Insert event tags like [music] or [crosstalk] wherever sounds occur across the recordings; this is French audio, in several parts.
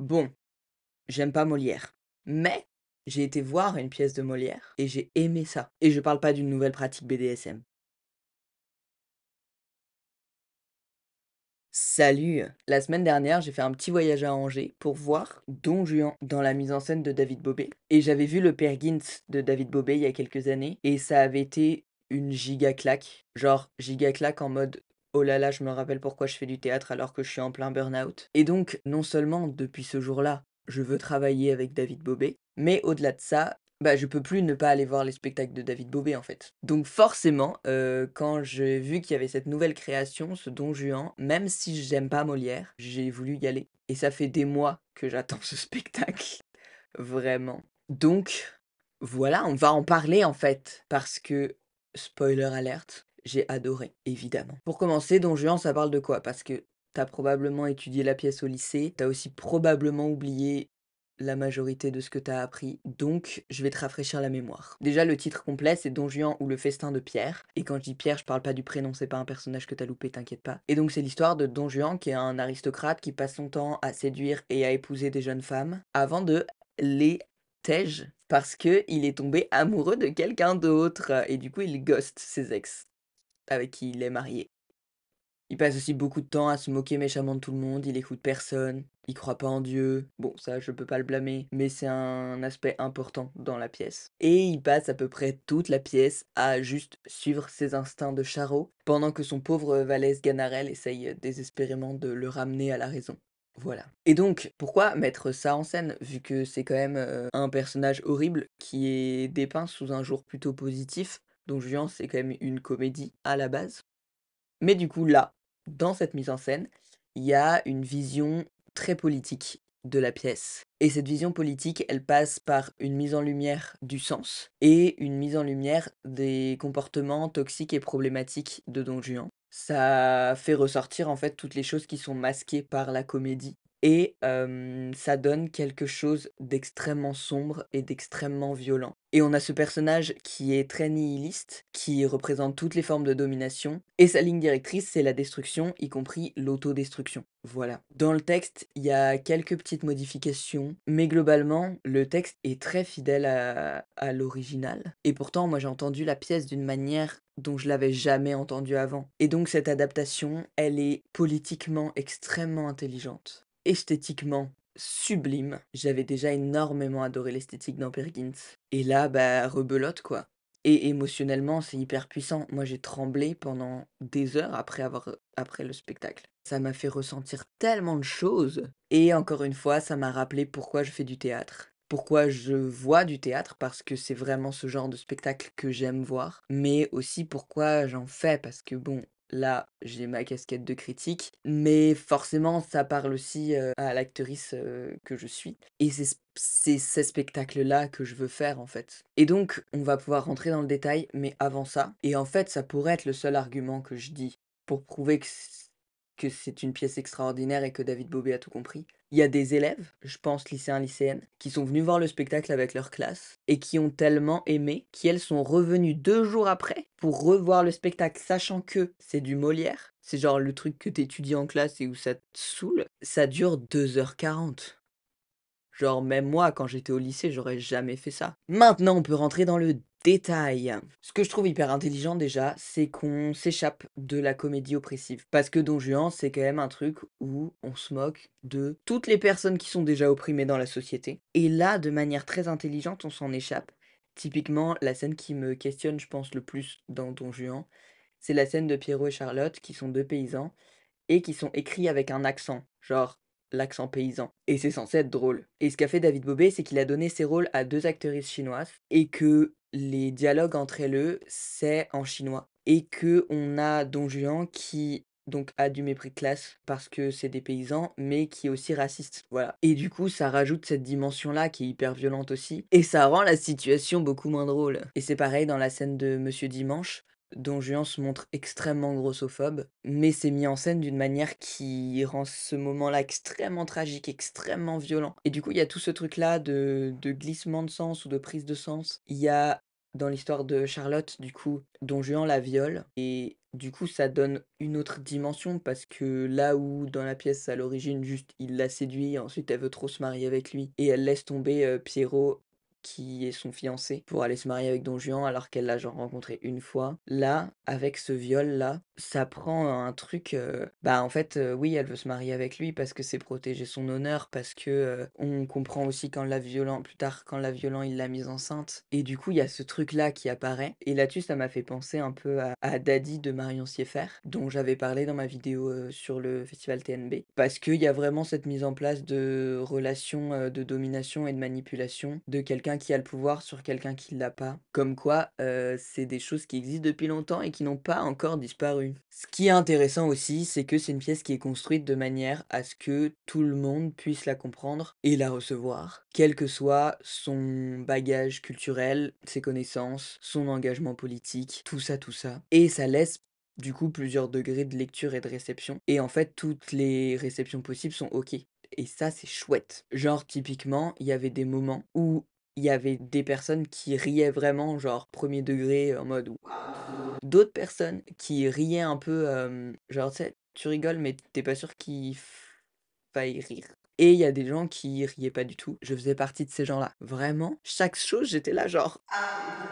Bon, j'aime pas Molière. Mais j'ai été voir une pièce de Molière et j'ai aimé ça. Et je parle pas d'une nouvelle pratique BDSM. Salut La semaine dernière, j'ai fait un petit voyage à Angers pour voir Don Juan dans la mise en scène de David Bobet. Et j'avais vu le Père gint de David Bobet il y a quelques années, et ça avait été une giga claque. Genre, giga claque en mode Oh là là, je me rappelle pourquoi je fais du théâtre alors que je suis en plein burn-out. Et donc, non seulement depuis ce jour-là, je veux travailler avec David Bobet, mais au-delà de ça, bah, je peux plus ne pas aller voir les spectacles de David Bobet en fait. Donc forcément, euh, quand j'ai vu qu'il y avait cette nouvelle création, ce Don Juan, même si j'aime pas Molière, j'ai voulu y aller. Et ça fait des mois que j'attends ce [laughs] spectacle, vraiment. Donc voilà, on va en parler en fait, parce que spoiler alerte, j'ai adoré, évidemment. Pour commencer, Don Juan, ça parle de quoi Parce que t'as probablement étudié la pièce au lycée, t'as aussi probablement oublié la majorité de ce que t'as appris, donc je vais te rafraîchir la mémoire. Déjà, le titre complet, c'est Don Juan ou le festin de Pierre. Et quand je dis Pierre, je parle pas du prénom, c'est pas un personnage que t'as loupé, t'inquiète pas. Et donc, c'est l'histoire de Don Juan, qui est un aristocrate qui passe son temps à séduire et à épouser des jeunes femmes avant de les tège parce que il est tombé amoureux de quelqu'un d'autre et du coup il ghost ses ex avec qui il est marié. Il passe aussi beaucoup de temps à se moquer méchamment de tout le monde, il écoute personne, il croit pas en Dieu. Bon, ça, je peux pas le blâmer, mais c'est un aspect important dans la pièce. Et il passe à peu près toute la pièce à juste suivre ses instincts de charrot, pendant que son pauvre Valès Ganarel essaye désespérément de le ramener à la raison. Voilà. Et donc, pourquoi mettre ça en scène, vu que c'est quand même euh, un personnage horrible qui est dépeint sous un jour plutôt positif Don Juan, c'est quand même une comédie à la base. Mais du coup, là, dans cette mise en scène, il y a une vision très politique de la pièce. Et cette vision politique, elle passe par une mise en lumière du sens et une mise en lumière des comportements toxiques et problématiques de Don Juan. Ça fait ressortir en fait toutes les choses qui sont masquées par la comédie et ça donne quelque chose d'extrêmement sombre et d'extrêmement violent. Et on a ce personnage qui est très nihiliste, qui représente toutes les formes de domination, et sa ligne directrice, c'est la destruction, y compris l'autodestruction. Voilà. Dans le texte, il y a quelques petites modifications, mais globalement, le texte est très fidèle à, à l'original. Et pourtant, moi j'ai entendu la pièce d'une manière dont je l'avais jamais entendue avant. Et donc cette adaptation, elle est politiquement extrêmement intelligente esthétiquement sublime. J'avais déjà énormément adoré l'esthétique dans Perkins. Et là, bah, rebelote quoi. Et émotionnellement, c'est hyper puissant. Moi, j'ai tremblé pendant des heures après, avoir, après le spectacle. Ça m'a fait ressentir tellement de choses. Et encore une fois, ça m'a rappelé pourquoi je fais du théâtre. Pourquoi je vois du théâtre, parce que c'est vraiment ce genre de spectacle que j'aime voir. Mais aussi pourquoi j'en fais, parce que bon, là, j'ai ma casquette de critique, mais forcément, ça parle aussi à l'actrice que je suis. Et c'est ces spectacles-là que je veux faire, en fait. Et donc, on va pouvoir rentrer dans le détail, mais avant ça, et en fait, ça pourrait être le seul argument que je dis pour prouver que que c'est une pièce extraordinaire et que David Bobet a tout compris. Il y a des élèves, je pense lycéens, lycéennes, qui sont venus voir le spectacle avec leur classe et qui ont tellement aimé qu'elles sont revenues deux jours après pour revoir le spectacle, sachant que c'est du Molière. C'est genre le truc que t'étudies en classe et où ça te saoule. Ça dure 2h40. Genre même moi, quand j'étais au lycée, j'aurais jamais fait ça. Maintenant, on peut rentrer dans le Détail Ce que je trouve hyper intelligent déjà, c'est qu'on s'échappe de la comédie oppressive. Parce que Don Juan, c'est quand même un truc où on se moque de toutes les personnes qui sont déjà opprimées dans la société. Et là, de manière très intelligente, on s'en échappe. Typiquement, la scène qui me questionne, je pense, le plus dans Don Juan, c'est la scène de Pierrot et Charlotte, qui sont deux paysans, et qui sont écrits avec un accent, genre l'accent paysan. Et c'est censé être drôle. Et ce qu'a fait David Bobet, c'est qu'il a donné ses rôles à deux actrices chinoises et que les dialogues entre eux c'est en chinois. Et que on a Don Juan qui donc a du mépris de classe parce que c'est des paysans, mais qui est aussi raciste. Voilà. Et du coup, ça rajoute cette dimension-là qui est hyper violente aussi, et ça rend la situation beaucoup moins drôle. Et c'est pareil dans la scène de Monsieur Dimanche, Don Juan se montre extrêmement grossophobe, mais c'est mis en scène d'une manière qui rend ce moment-là extrêmement tragique, extrêmement violent. Et du coup, il y a tout ce truc-là de, glissement de sens ou de prise de sens. Il y a dans l'histoire de Charlotte, du coup, Don Juan la viole. Et du coup, ça donne une autre dimension parce que là où dans la pièce, à l'origine, juste il la séduit, ensuite elle veut trop se marier avec lui et elle laisse tomber euh, Pierrot qui est son fiancé pour aller se marier avec Don Juan alors qu'elle l'a genre rencontré une fois. Là, avec ce viol là, ça prend un truc euh, bah en fait euh, oui, elle veut se marier avec lui parce que c'est protéger son honneur parce que euh, on comprend aussi quand la violent plus tard quand la violent il l'a mise enceinte et du coup, il y a ce truc là qui apparaît et là-dessus ça m'a fait penser un peu à, Daddy de Marion Sieffert dont j'avais parlé dans ma vidéo sur le festival TNB parce qu'il y a vraiment cette mise en place de relations de domination et de manipulation de quelqu'un qui a le pouvoir sur quelqu'un qui l'a pas. Comme quoi, euh, c'est des choses qui existent depuis longtemps et qui n'ont pas encore disparu. Ce qui est intéressant aussi, c'est que c'est une pièce qui est construite de manière à ce que tout le monde puisse la comprendre et la recevoir, quel que soit son bagage culturel, ses connaissances, son engagement politique, tout ça, tout ça. Et ça laisse du coup plusieurs degrés de lecture et de réception. Et en fait, toutes les réceptions possibles sont OK. Et ça, c'est chouette. Genre, typiquement, il y avait des moments où il y avait des personnes qui riaient vraiment, genre premier degré, en mode. D'autres personnes qui riaient un peu, genre, tu tu rigoles, mais t'es pas sûr qu'il faille rire. Et il y a des gens qui riaient pas du tout. Je faisais partie de ces gens-là. Vraiment, chaque chose, j'étais là, genre. Ah,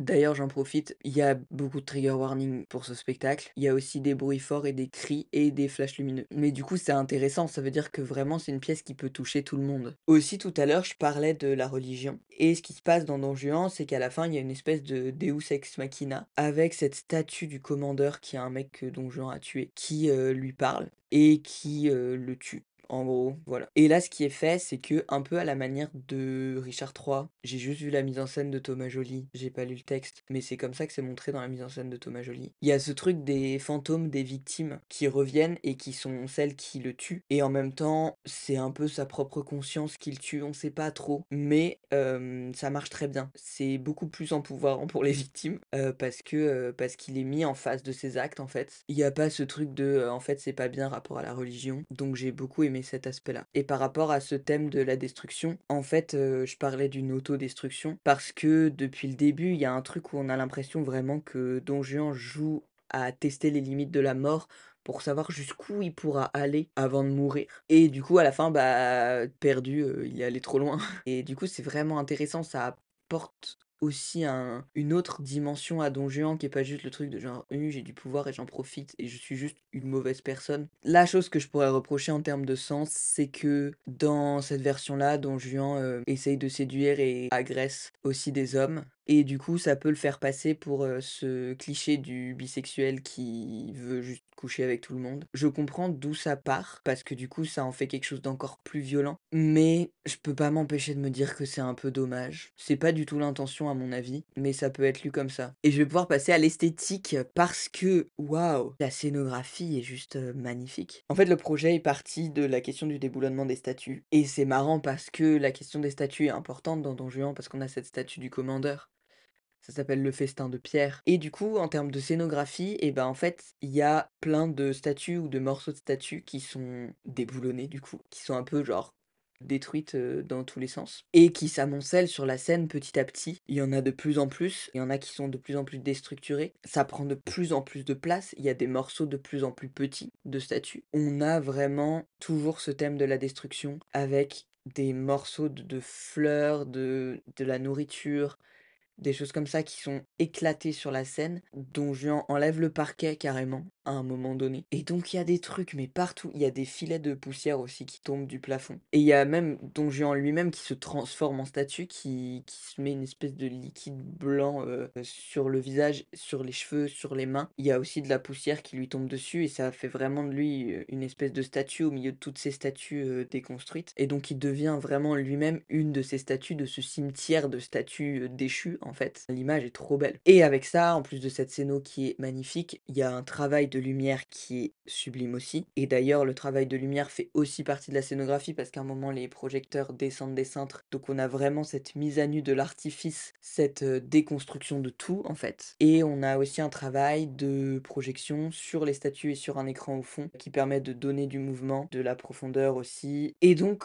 D'ailleurs, j'en profite, il y a beaucoup de trigger warning pour ce spectacle. Il y a aussi des bruits forts et des cris et des flashs lumineux. Mais du coup, c'est intéressant, ça veut dire que vraiment, c'est une pièce qui peut toucher tout le monde. Aussi, tout à l'heure, je parlais de la religion. Et ce qui se passe dans Don Juan, c'est qu'à la fin, il y a une espèce de Deus ex machina avec cette statue du commandeur qui est un mec que Don Juan a tué, qui euh, lui parle et qui euh, le tue en gros. Voilà. Et là, ce qui est fait, c'est que, un peu à la manière de Richard III, j'ai juste vu la mise en scène de Thomas Joly, j'ai pas lu le texte, mais c'est comme ça que c'est montré dans la mise en scène de Thomas Joly. Il y a ce truc des fantômes, des victimes qui reviennent et qui sont celles qui le tuent, et en même temps, c'est un peu sa propre conscience qui le tue, on sait pas trop, mais euh, ça marche très bien. C'est beaucoup plus pouvoir pour les [laughs] victimes euh, parce que euh, parce qu'il est mis en face de ses actes en fait. Il n'y a pas ce truc de en fait c'est pas bien rapport à la religion, donc j'ai beaucoup aimé cet aspect-là. Et par rapport à ce thème de la destruction, en fait, euh, je parlais d'une autodestruction parce que depuis le début, il y a un truc où on a l'impression vraiment que Don Juan joue à tester les limites de la mort pour savoir jusqu'où il pourra aller avant de mourir. Et du coup, à la fin, bah, perdu, euh, il est allé trop loin. [laughs] Et du coup, c'est vraiment intéressant, ça apporte aussi une autre dimension à Don Juan qui est pas juste le truc de genre euh, j'ai du pouvoir et j'en profite et je suis juste une mauvaise personne. La chose que je pourrais reprocher en termes de sens, c'est que dans cette version-là, Don Juan euh, essaye de séduire et agresse aussi des hommes. Et du coup, ça peut le faire passer pour euh, ce cliché du bisexuel qui veut juste coucher avec tout le monde. Je comprends d'où ça part, parce que du coup, ça en fait quelque chose d'encore plus violent. Mais je peux pas m'empêcher de me dire que c'est un peu dommage. C'est pas du tout l'intention, à mon avis, mais ça peut être lu comme ça. Et je vais pouvoir passer à l'esthétique, parce que, waouh, la scénographie est juste euh, magnifique. En fait, le projet est parti de la question du déboulonnement des statues. Et c'est marrant parce que la question des statues est importante dans Don Juan, parce qu'on a cette statue du commandeur ça s'appelle Le Festin de Pierre. Et du coup, en termes de scénographie, et eh ben en fait, il y a plein de statues ou de morceaux de statues qui sont déboulonnés du coup, qui sont un peu genre détruites euh, dans tous les sens et qui s'amoncellent sur la scène petit à petit. Il y en a de plus en plus, il y en a qui sont de plus en plus déstructurés, ça prend de plus en plus de place, il y a des morceaux de plus en plus petits de statues. On a vraiment toujours ce thème de la destruction avec des morceaux de, de fleurs, de, de la nourriture, des choses comme ça qui sont éclatées sur la scène, dont Juan enlève le parquet carrément à un moment donné. Et donc il y a des trucs, mais partout, il y a des filets de poussière aussi qui tombent du plafond. Et il y a même Don Juan lui-même qui se transforme en statue, qui, qui se met une espèce de liquide blanc euh, sur le visage, sur les cheveux, sur les mains. Il y a aussi de la poussière qui lui tombe dessus et ça fait vraiment de lui euh, une espèce de statue au milieu de toutes ces statues euh, déconstruites. Et donc il devient vraiment lui-même une de ces statues de ce cimetière de statues déchues en fait. L'image est trop belle. Et avec ça, en plus de cette scène qui est magnifique, il y a un travail de lumière qui est sublime aussi. Et d'ailleurs, le travail de lumière fait aussi partie de la scénographie parce qu'à un moment, les projecteurs descendent des cintres. Donc on a vraiment cette mise à nu de l'artifice, cette euh, déconstruction de tout en fait. Et on a aussi un travail de projection sur les statues et sur un écran au fond qui permet de donner du mouvement, de la profondeur aussi. Et donc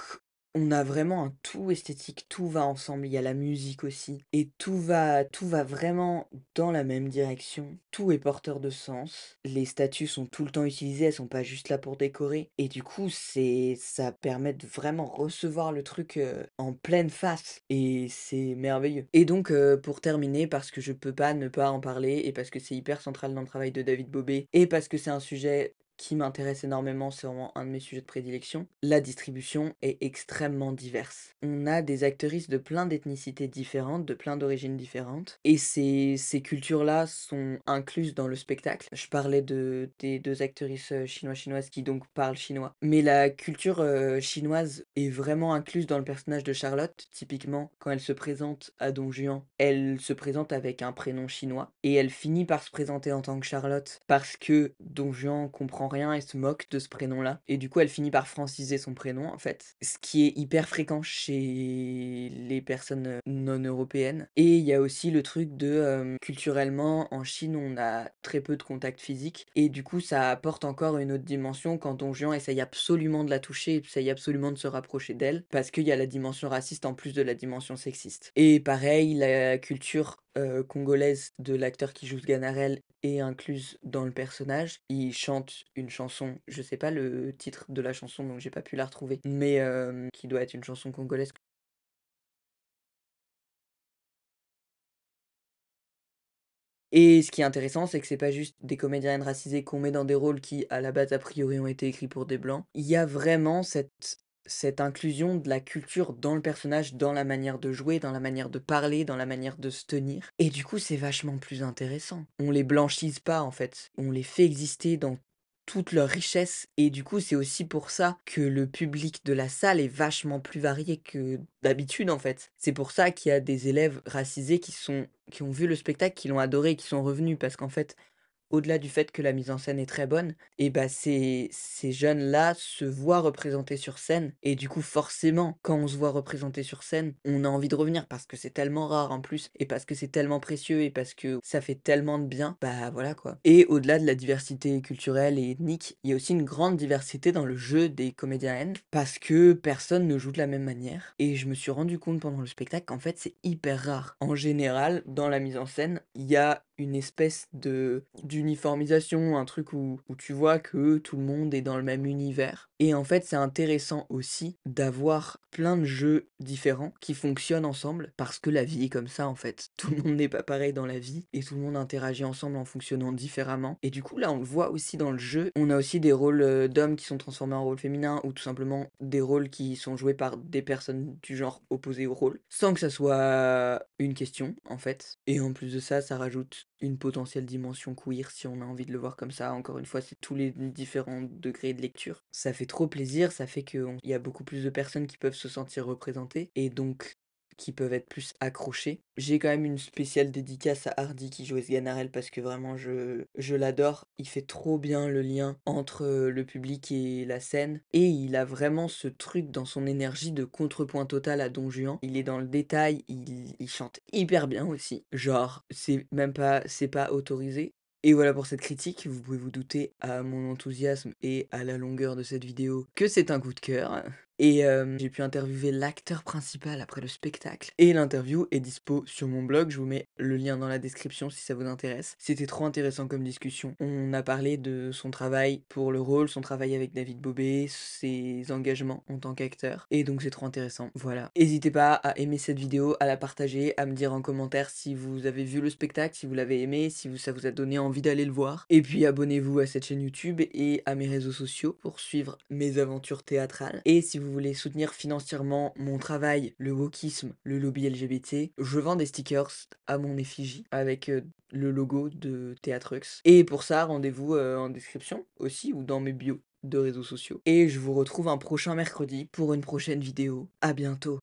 on a vraiment un tout esthétique, tout va ensemble, il y a la musique aussi et tout va tout va vraiment dans la même direction. Tout est porteur de sens. Les statues sont tout le temps utilisées, elles sont pas juste là pour décorer et du coup, c'est ça permet de vraiment recevoir le truc euh, en pleine face et c'est merveilleux. Et donc euh, pour terminer parce que je peux pas ne pas en parler et parce que c'est hyper central dans le travail de David Bobet et parce que c'est un sujet qui m'intéresse énormément, c'est vraiment un de mes sujets de prédilection, la distribution est extrêmement diverse. On a des actrices de plein d'ethnicités différentes, de plein d'origines différentes, et ces, ces cultures-là sont incluses dans le spectacle. Je parlais de, des deux actrices euh, chinois-chinoises qui donc parlent chinois, mais la culture euh, chinoise est vraiment incluse dans le personnage de Charlotte. Typiquement, quand elle se présente à Don Juan, elle se présente avec un prénom chinois, et elle finit par se présenter en tant que Charlotte, parce que Don Juan comprend rien et se moque de ce prénom-là. Et du coup, elle finit par franciser son prénom, en fait. Ce qui est hyper fréquent chez les personnes euh, non européennes. Et il y a aussi le truc de euh, culturellement, en Chine, on a très peu de contact physique. Et du coup, ça apporte encore une autre dimension quand Don Juan essaye absolument de la toucher, essaye absolument de se rapprocher d'elle. Parce qu'il y a la dimension raciste en plus de la dimension sexiste. Et pareil, la culture euh, congolaise de l'acteur qui joue Ganarel est incluse dans le personnage. Il chante une chanson, je sais pas le titre de la chanson, donc j'ai pas pu la retrouver, mais euh, qui doit être une chanson congolaise Et ce qui est intéressant, c'est que c'est pas juste des comédiennes racisées qu'on met dans des rôles qui, à la base, a priori, ont été écrits pour des blancs. Il y a vraiment cette cette inclusion de la culture dans le personnage, dans la manière de jouer, dans la manière de parler, dans la manière de se tenir. Et du coup, c'est vachement plus intéressant. On les blanchise pas, en fait. On les fait exister dans toute leur richesse. Et du coup, c'est aussi pour ça que le public de la salle est vachement plus varié que d'habitude, en fait. C'est pour ça qu'il y a des élèves racisés qui, qui ont vu le spectacle, qui l'ont adoré, qui sont revenus, parce qu'en fait, au-delà du fait que la mise en scène est très bonne, et bah ces, ces jeunes-là se voient représentés sur scène. Et du coup, forcément, quand on se voit représenté sur scène, on a envie de revenir parce que c'est tellement rare en plus, et parce que c'est tellement précieux, et parce que ça fait tellement de bien. Bah voilà quoi. Et au-delà de la diversité culturelle et ethnique, il y a aussi une grande diversité dans le jeu des comédiennes, parce que personne ne joue de la même manière. Et je me suis rendu compte pendant le spectacle qu'en fait, c'est hyper rare. En général, dans la mise en scène, il y a une espèce de uniformisation un truc où, tu vois que tout le monde est dans le même univers. Et en fait, c'est intéressant aussi d'avoir plein de jeux différents qui fonctionnent ensemble parce que la vie est comme ça en fait. [laughs] Tout le monde n'est pas pareil dans la vie et tout le monde interagit ensemble en fonctionnant différemment. Et du coup, là, on le voit aussi dans le jeu. On a aussi des rôles euh, d'hommes qui sont transformés en rôles féminins ou tout simplement des rôles qui sont joués par des personnes du genre opposées au rôle sans que ça soit une question en fait. Et en plus de ça, ça rajoute une potentielle dimension queer si on a envie de le voir comme ça. Encore une fois, c'est tous les différents degrés de lecture. Ça fait trop plaisir, ça fait qu'il y a beaucoup plus de personnes qui peuvent se sentir représentées. Et donc, qui peuvent être plus accrochés. J'ai quand même une spéciale dédicace à Hardy qui joue Sganarelle parce que vraiment je, je l'adore. Il fait trop bien le lien entre euh, le public et la scène et il a vraiment ce truc dans son énergie de contrepoint total à Don Juan. Il est dans le détail, il, il chante hyper bien aussi. Genre, c'est même pas, c'est pas autorisé. Et voilà pour cette critique, vous pouvez vous douter à mon enthousiasme et à la longueur de cette vidéo que c'est un coup de cœur. Et j'ai pu interviewer l'acteur principal après le spectacle. Et l'interview est dispo sur mon blog. Je vous mets le lien dans la description si ça vous intéresse. C'était trop intéressant comme discussion. On a parlé de son travail pour le rôle, son travail avec David bobet ses engagements en tant qu'acteur. Et donc c'est trop intéressant. Voilà. N'hésitez pas à aimer cette vidéo, à la partager, à me dire en commentaire si vous avez vu le spectacle, si vous l'avez aimé, si ça vous a donné envie d'aller le voir. Et puis abonnez-vous à cette chaîne YouTube et à mes réseaux sociaux pour suivre mes aventures théâtrales. Et si voulez soutenir financièrement mon travail, le wokisme, le lobby LGBT, je vends des stickers à mon effigie avec euh, le logo de Théatrux. Et pour ça, rendez-vous euh, en description aussi ou dans mes bios de réseaux sociaux. Et je vous retrouve un prochain mercredi pour une prochaine vidéo. À bientôt